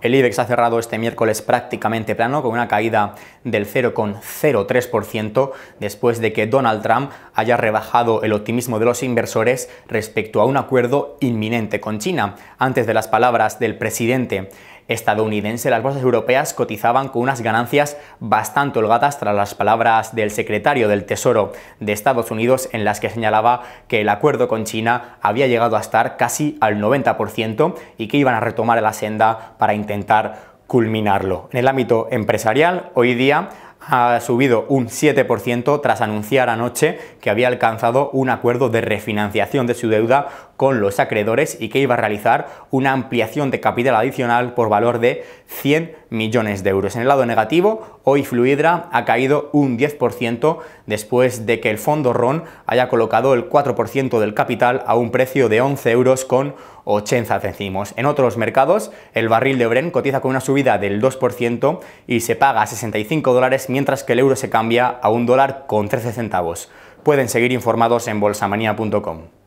El IBEX ha cerrado este miércoles prácticamente plano con una caída del 0,03% después de que Donald Trump haya rebajado el optimismo de los inversores respecto a un acuerdo inminente con China antes de las palabras del presidente estadounidense, las bolsas europeas cotizaban con unas ganancias bastante holgadas tras las palabras del secretario del Tesoro de Estados Unidos en las que señalaba que el acuerdo con China había llegado a estar casi al 90% y que iban a retomar la senda para intentar culminarlo. En el ámbito empresarial, hoy día ha subido un 7% tras anunciar anoche que había alcanzado un acuerdo de refinanciación de su deuda con los acreedores y que iba a realizar una ampliación de capital adicional por valor de 100 millones de euros. En el lado negativo, Hoy Fluidra ha caído un 10% después de que el fondo RON haya colocado el 4% del capital a un precio de 11 euros con 80 centimos. En otros mercados, el barril de Bren cotiza con una subida del 2% y se paga 65 dólares, mientras que el euro se cambia a un dólar con 13 centavos. Pueden seguir informados en bolsamanía.com.